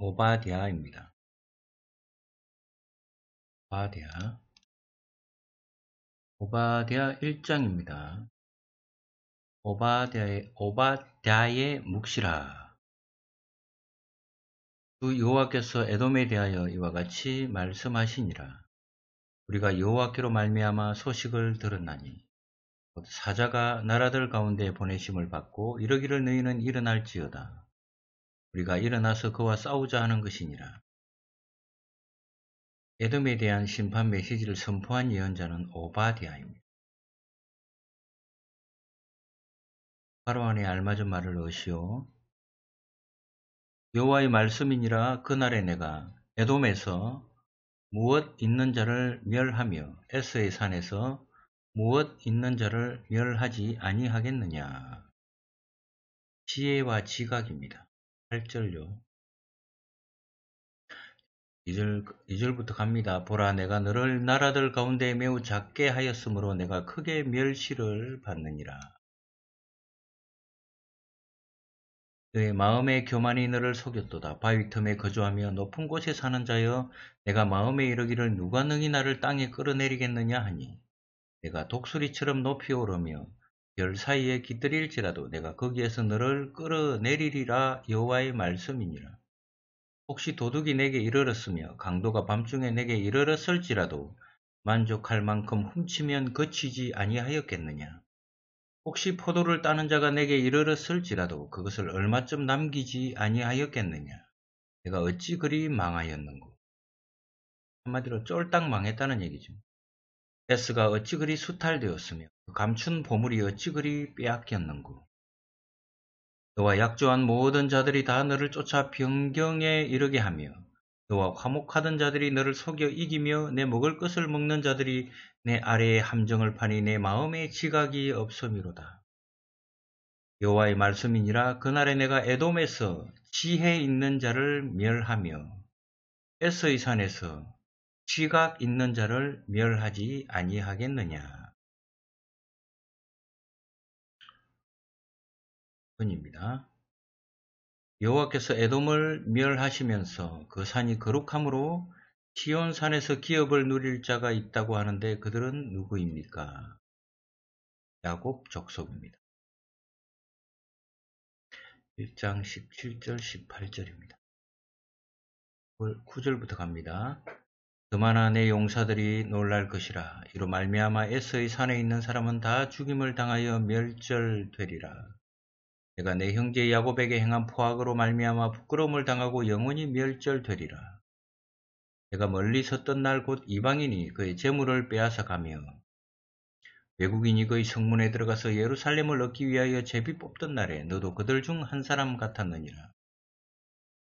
오바디아입니다 오바댜 오바댜 1장입니다. 오바디아의오바디아의 묵시라 주 여호와께서 에돔에 대하여 이와 같이 말씀하시니라 우리가 여호와께로 말미암아 소식을 들었나니 사자가 나라들 가운데 보내심을 받고 이러기를 너희는 일어날지어다 우리가 일어나서 그와 싸우자 하는 것이니라. 에돔에 대한 심판 메시지를 선포한 예언자는 오바디아입니다. 바로안의 알맞은 말을 넣으시오. 여호와의 말씀이니라 그날에 내가 에돔에서 무엇 있는 자를 멸하며 에스의 산에서 무엇 있는 자를 멸하지 아니하겠느냐. 지혜와 지각입니다. 8절요. 2절, 2절부터 갑니다. 보라 내가 너를 나라들 가운데 매우 작게 하였으므로 내가 크게 멸시를 받느니라. 그의 마음의 교만이 너를 속였도다. 바위 틈에 거주하며 높은 곳에 사는 자여 내가 마음에 이르기를 누가 능히 나를 땅에 끌어내리겠느냐 하니 내가 독수리처럼 높이 오르며 별 사이에 깃들일지라도 내가 거기에서 너를 끌어내리리라 여호와의 말씀이니라. 혹시 도둑이 내게 이르렀으며 강도가 밤중에 내게 이르렀을지라도 만족할 만큼 훔치면 거치지 아니하였겠느냐. 혹시 포도를 따는 자가 내게 이르렀을지라도 그것을 얼마쯤 남기지 아니하였겠느냐. 내가 어찌 그리 망하였는고. 한마디로 쫄딱 망했다는 얘기죠. 에스가 어찌 그리 수탈되었으며 그 감춘 보물이 어찌 그리 빼앗겼는고. 너와 약조한 모든 자들이 다 너를 쫓아 변경에 이르게 하며 너와 화목하던 자들이 너를 속여 이기며 내 먹을 것을 먹는 자들이 내 아래에 함정을 파니 내 마음에 지각이 없음이로다. 여호와의 말씀이니라 그날에 내가 에돔에서 지혜 있는 자를 멸하며 에서의 산에서 지각 있는 자를 멸하지 아니하겠느냐. 입니다. 여호와께서 에돔을 멸하시면서 그 산이 거룩함으로 시온산에서 기업을 누릴 자가 있다고 하는데 그들은 누구입니까? 야곱 족속입니다. 1장 17절 18절입니다. 9절부터 갑니다. 그만나내 용사들이 놀랄 것이라 이로 말미암아 에서의 산에 있는 사람은 다 죽임을 당하여 멸절되리라 내가 내 형제 야곱에게 행한 포악으로 말미암아 부끄러움을 당하고 영원히 멸절되리라 내가 멀리 섰던 날 곧 이방인이 그의 재물을 빼앗아 가며 외국인이 그의 성문에 들어가서 예루살렘을 얻기 위하여 제비 뽑던 날에 너도 그들 중 한 사람 같았느니라.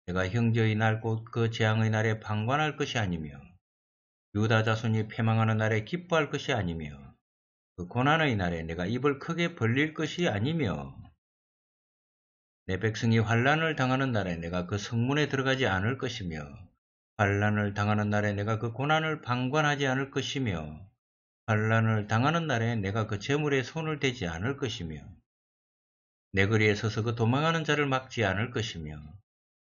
내가 형제의 날 곧 그 재앙의 날에 방관할 것이 아니며 유다 자손이 패망하는 날에 기뻐할 것이 아니며 그 고난의 날에 내가 입을 크게 벌릴 것이 아니며 내 백성이 환란을 당하는 날에 내가 그 성문에 들어가지 않을 것이며 환란을 당하는 날에 내가 그 고난을 방관하지 않을 것이며 환란을 당하는 날에 내가 그 재물에 손을 대지 않을 것이며 내 거리에 서서 그 도망하는 자를 막지 않을 것이며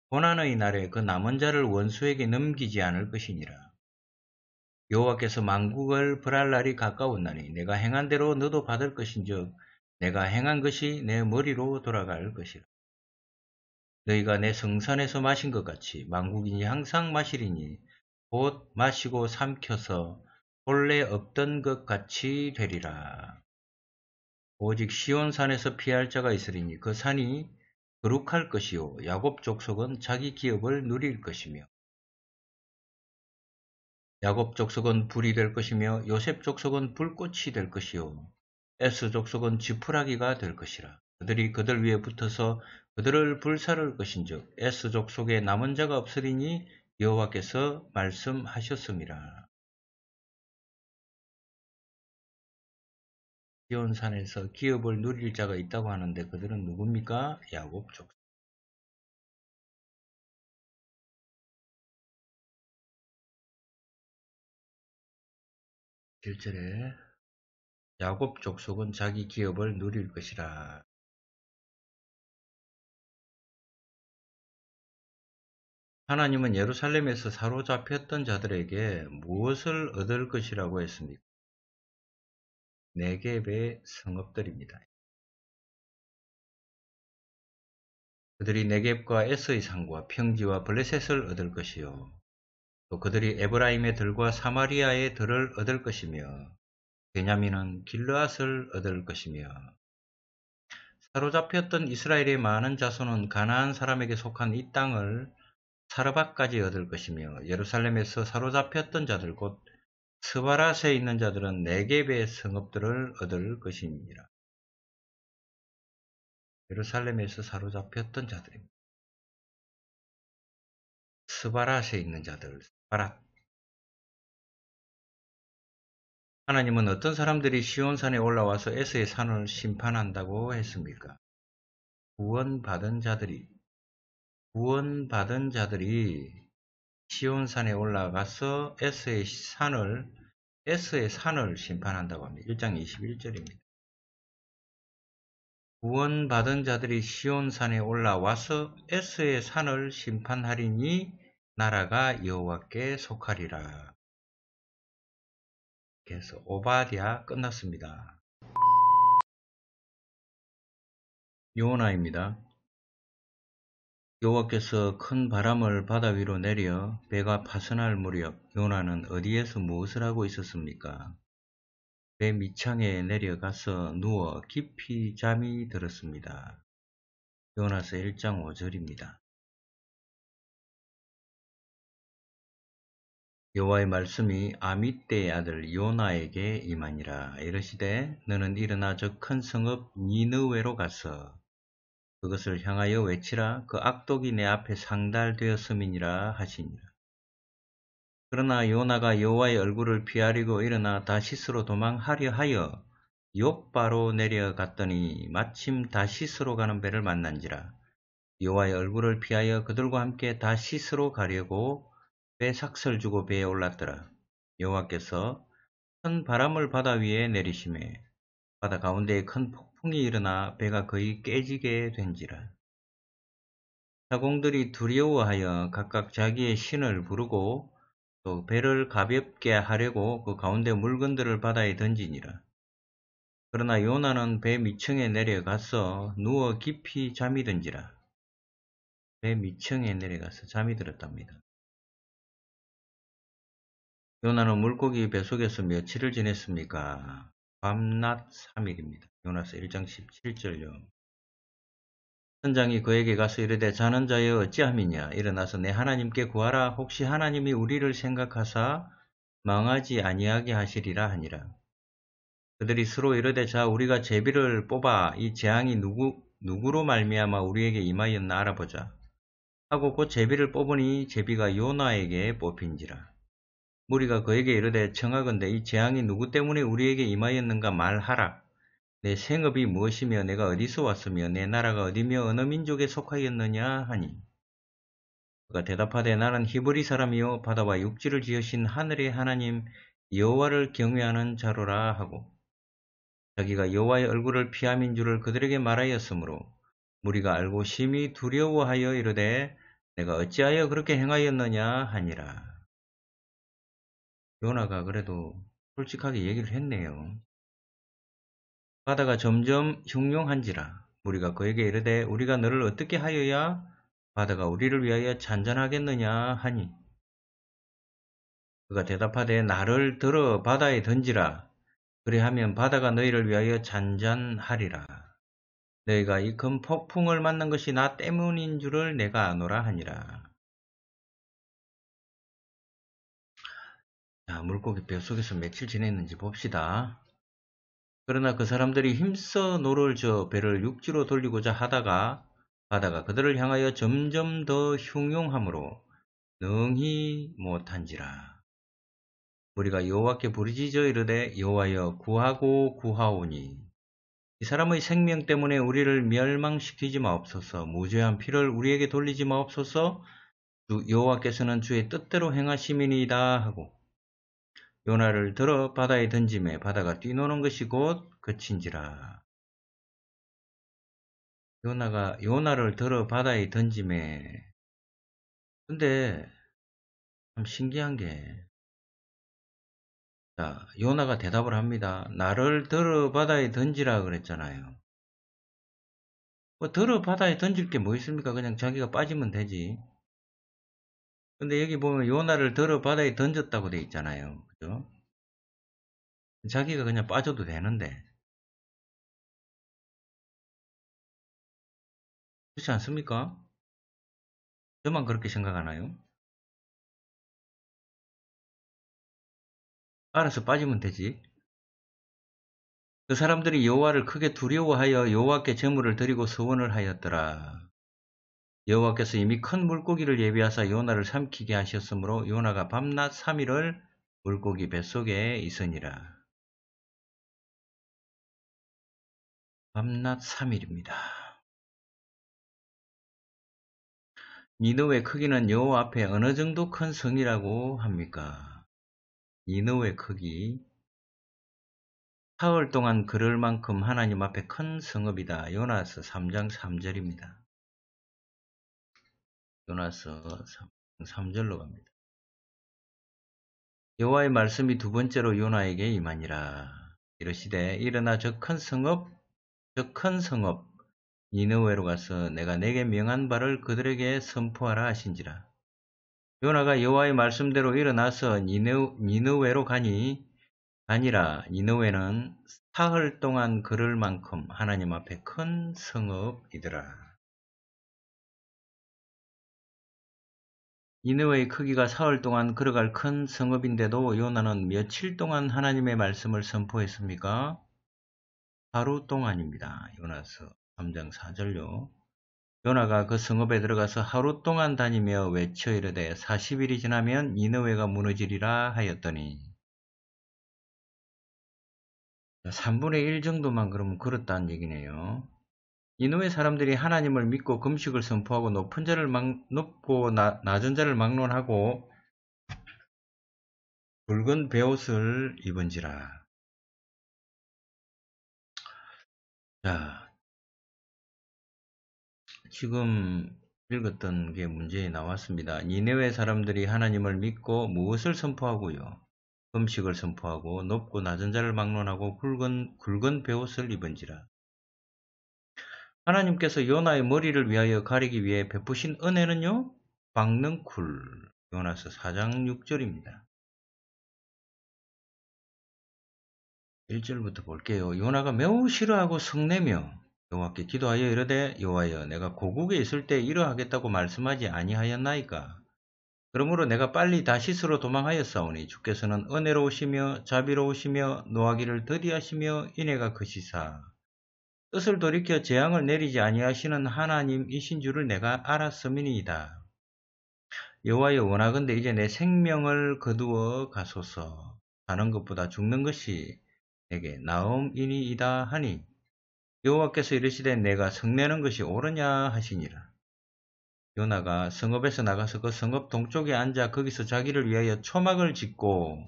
고난의 날에 그 남은 자를 원수에게 넘기지 않을 것이니라. 여호와께서 만국을 벌할 날이 가까웠나니 내가 행한 대로 너도 받을 것인즉 내가 행한 것이 내 머리로 돌아갈 것이라. 너희가 내 성산에서 마신 것 같이 만국인이 항상 마시리니 곧 마시고 삼켜서 본래 없던 것 같이 되리라. 오직 시온산에서 피할 자가 있으리니 그 산이 거룩할 것이요 야곱 족속은 자기 기업을 누릴 것이며 야곱 족속은 불이 될 것이며 요셉 족속은 불꽃이 될 것이요 에스 족속은 지푸라기가 될 것이라 그들이 그들 위에 붙어서 그들을 불사를 것인즉 에스 족속에 남은 자가 없으리니 여호와께서 말씀하셨습니다. 기온산에서 기업을 누릴 자가 있다고 하는데 그들은 누굽니까? 야곱 족속. 7절에 야곱 족속은 자기 기업을 누릴 것이라. 하나님은 예루살렘에서 사로잡혔던 자들에게 무엇을 얻을 것이라고 했습니까? 내개의 성읍들입니다. 그들이 내겝과 에서의 상과 평지와 블레셋을 얻을 것이요 또 그들이 에브라임의 들과 사마리아의 들을 얻을 것이며 베냐민은 길르앗을 얻을 것이며 사로잡혔던 이스라엘의 많은 자손은 가나안 사람에게 속한 이 땅을 사르바까지 얻을 것이며 예루살렘에서 사로잡혔던 자들 곧스바라세에 있는 자들은 네개의 성읍들을 얻을 것입니다 예루살렘에서 사로잡혔던 자들입니다. 스바랏에 있는 자들을 스바랏 하나님은 어떤 사람들이 시온산에 올라와서 에스의 산을 심판한다고 했습니까? 구원받은 자들이 구원받은 자들이 시온산에 올라가서 에스의 산을 에스의 산을 심판한다고 합니다. 1장 21절입니다. 구원받은 자들이 시온산에 올라와서 에스의 산을 심판하리니 나라가 여호와께 속하리라. 그래서 오바디아 끝났습니다. 요나입니다. 여호와께서 큰 바람을 바다 위로 내려 배가 파선할 무렵 요나는 어디에서 무엇을 하고 있었습니까? 맨 밑창에 내려가서 누워 깊이 잠이 들었습니다. 요나서 1장 5절입니다. 여호와의 말씀이 아미떼의 아들 요나에게 임하니라 이르시되 너는 일어나 저 큰 성읍 니느웨로 가서 그것을 향하여 외치라 그 악독이 내 앞에 상달되었음이니라 하시니라 그러나 요나가 여호와의 얼굴을 피하려고 일어나 다시스로 도망하려 하여 욕바로 내려갔더니 마침 다시스로 가는 배를 만난지라 요와의 얼굴을 피하여 그들과 함께 다시스로 가려고 배 삭설 주고 배에 올랐더라 요와께서큰 바람을 바다 위에 내리심에 바다 가운데에 큰 폭풍이 일어나 배가 거의 깨지게 된지라 사공들이 두려워하여 각각 자기의 신을 부르고 또 배를 가볍게 하려고 그 가운데 물건들을 바다에 던지니라. 그러나 요나는 배 밑층에 내려가서 누워 깊이 잠이 든지라. 배 밑층에 내려가서 잠이 들었답니다. 요나는 물고기 배 속에서 며칠을 지냈습니까? 밤낮 3일입니다. 요나서 1장 17절요. 선장이 그에게 가서 이르되 자는 자여 어찌함이냐 일어나서 내 하나님께 구하라 혹시 하나님이 우리를 생각하사 망하지 아니하게 하시리라 하니라. 그들이 서로 이르되 자 우리가 제비를 뽑아 이 재앙이 누구 누구로 말미암아 우리에게 임하였나 알아보자 하고 곧 제비를 뽑으니 제비가 요나에게 뽑힌지라 무리가 그에게 이르되 청하건대 이 재앙이 누구 때문에 우리에게 임하였는가 말하라 내 생업이 무엇이며 내가 어디서 왔으며 내 나라가 어디며 어느 민족에 속하였느냐 하니 그가 대답하되 나는 히브리 사람이요 바다와 육지를 지으신 하늘의 하나님 여호와를 경외하는 자로라 하고 자기가 여호와의 얼굴을 피함인 줄을 그들에게 말하였으므로 무리가 알고 심히 두려워하여 이르되 내가 어찌하여 그렇게 행하였느냐 하니라. 요나가 그래도 솔직하게 얘기를 했네요. 바다가 점점 흉흉한지라 우리가 그에게 이르되 우리가 너를 어떻게 하여야 바다가 우리를 위하여 잔잔하겠느냐 하니 그가 대답하되 나를 들어 바다에 던지라 그리하면 바다가 너희를 위하여 잔잔하리라 너희가 이 큰 폭풍을 맞는 것이 나 때문인 줄을 내가 아노라 하니라 자, 물고기 뼈속에서 며칠 지냈는지 봅시다 그러나 그 사람들이 힘써 노를 저 배를 육지로 돌리고자 하다가 하다가 그들을 향하여 점점 더 흉용함으로 능히 못한지라. 우리가 여호와께 부르짖어 이르되 여호와여 구하고 구하오니 이 사람의 생명 때문에 우리를 멸망시키지 마옵소서 무죄한 피를 우리에게 돌리지 마옵소서 여호와께서는 주의 뜻대로 행하시이이다 하고 요나를 들어 바다에 던짐에 바다가 뛰노는 것이 곧 그친지라. 요나가 요나를 들어 바다에 던짐에 근데 참 신기한 게 자, 요나가 대답을 합니다. 나를 들어 바다에 던지라 그랬잖아요. 뭐 들어 바다에 던질 게 뭐 있습니까? 그냥 자기가 빠지면 되지. 근데 여기 보면 요나를 들어 바다에 던졌다고 돼 있잖아요. 그죠? 자기가 그냥 빠져도 되는데. 그렇지 않습니까? 저만 그렇게 생각하나요? 알아서 빠지면 되지. 그 사람들이 여호와를 크게 두려워하여 여호와께 제물을 드리고 서원을 하였더라. 여호와께서 이미 큰 물고기를 예비하사 요나를 삼키게 하셨으므로 요나가 밤낮 3일을 물고기 뱃속에 있으니라. 밤낮 3일입니다. 니노의 크기는 여호와 앞에 어느 정도 큰 성이라고 합니까? 니노의 크기 사흘 동안 그럴 만큼 하나님 앞에 큰 성읍이다. 요나서 3장 3절입니다. 요나서 3, 3절로 갑니다. 여호와의 말씀이 두 번째로 요나에게 임하니라. 이르시되 일어나 저 큰 성읍 저큰 성읍 니느웨로 가서 내가 내게 명한 바를 그들에게 선포하라 하신지라. 요나가 여호와의 말씀대로 일어나서 니느, 웨로 가니 아니라 니느웨는 사흘 동안 걸을 만큼 하나님 앞에 큰 성읍이더라. 이웨의 크기가 사흘 동안 걸어갈 큰 성읍인데도 요나는 며칠 동안 하나님의 말씀을 선포했습니까? 하루 동안입니다. 요나서 3장 4절요. 요나가 그 성읍에 들어가서 하루 동안 다니며 외쳐 이르되 40일이 지나면 이너웨가 무너지리라 하였더니 3분의 1 정도만 그러면 그렇다는 얘기네요. 이놈의 사람들이 하나님을 믿고 금식을 선포하고 높은 자를 막, 높고 나, 낮은 자를 막론하고 붉은 베옷을 입은지라. 자, 지금 읽었던 게 문제에 나왔습니다. 니네웨 사람들이 하나님을 믿고 무엇을 선포하고요? 음식을 선포하고 높고 낮은 자를 막론하고 굵은, 굵은 베옷을 입은지라. 하나님께서 요나의 머리를 위하여 가리기 위해 베푸신 은혜는요, 박는 쿨. 요나서 4장 6절입니다. 1절부터 볼게요. 요나가 매우 싫어하고 성내며 여와께 기도하여 이르되 여호여 내가 고국에 있을 때 이러하겠다고 말씀하지 아니하였나이까 그러므로 내가 빨리 다시스로 도망하였사오니 주께서는 은혜로우시며 자비로우시며 노하기를 더디하시며 인애가 크시사 뜻을 돌이켜 재앙을 내리지 아니하시는 하나님이신 줄을 내가 알았음이니이다. 여호와의 원하건대 이제 내 생명을 거두어 가소서 하는 것보다 죽는 것이 내게 나음이니이다 하니 여호와께서 이르시되 내가 성내는 것이 옳으냐 하시니라. 요나가 성읍에서 나가서 그 성읍 동쪽에 앉아 거기서 자기를 위하여 초막을 짓고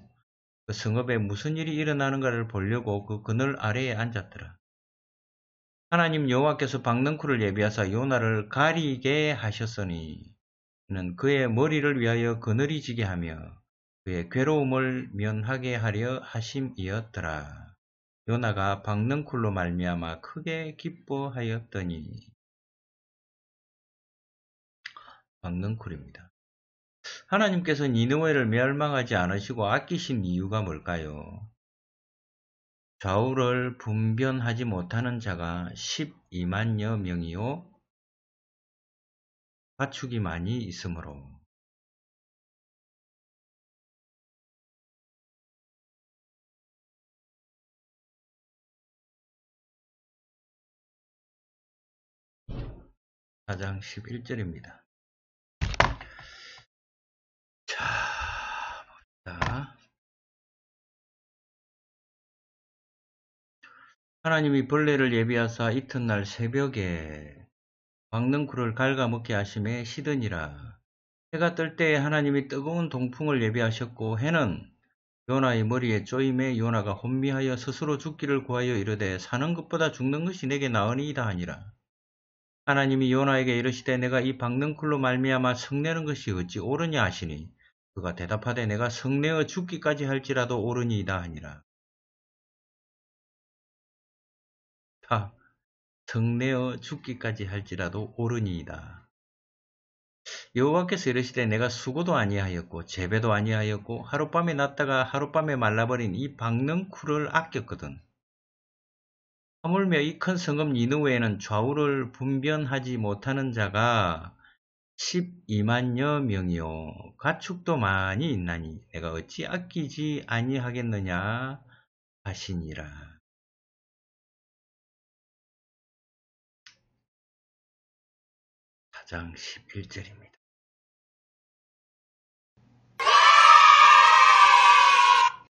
그 성읍에 무슨 일이 일어나는가를 보려고 그 그늘 아래에 앉았더라. 하나님 여호와께서 박능쿨을 예비하사 요나를 가리게 하셨으니는 그의 머리를 위하여 그늘이 지게 하며 그의 괴로움을 면하게 하려 하심이었더라. 요나가 박능쿨로 말미암아 크게 기뻐하였더니 박능쿨입니다. 하나님께서 니느웨를 멸망하지 않으시고 아끼신 이유가 뭘까요? 좌우를 분변하지 못하는 자가 12만여 명이요 가축이 많이 있으므로 사장 11절입니다. 하나님이 벌레를 예비하사 이튿날 새벽에 박능쿨을 갉아먹게 하심에 시드니라. 해가 뜰 때에 하나님이 뜨거운 동풍을 예비하셨고 해는 요나의 머리에 쪼임에 요나가 혼미하여 스스로 죽기를 구하여 이르되 사는 것보다 죽는 것이 내게 나으니이다 하니라. 하나님이 요나에게 이르시되 내가 이 박능쿨로 말미암아 성내는 것이 어찌 옳으냐 하시니 그가 대답하되 내가 성내어 죽기까지 할지라도 옳으니이다 하니라. 파, 아, 등내어 죽기까지 할지라도 옳으니이다 여호와께서 이르시되 내가 수고도 아니하였고 재배도 아니하였고 하룻밤에 났다가 하룻밤에 말라버린 이 박능쿨을 아꼈거든. 하물며 이 큰 성읍 니누에는 좌우를 분변하지 못하는 자가 12만여 명이요 가축도 많이 있나니 내가 어찌 아끼지 아니하겠느냐 하시니라. 4장 11절입니다.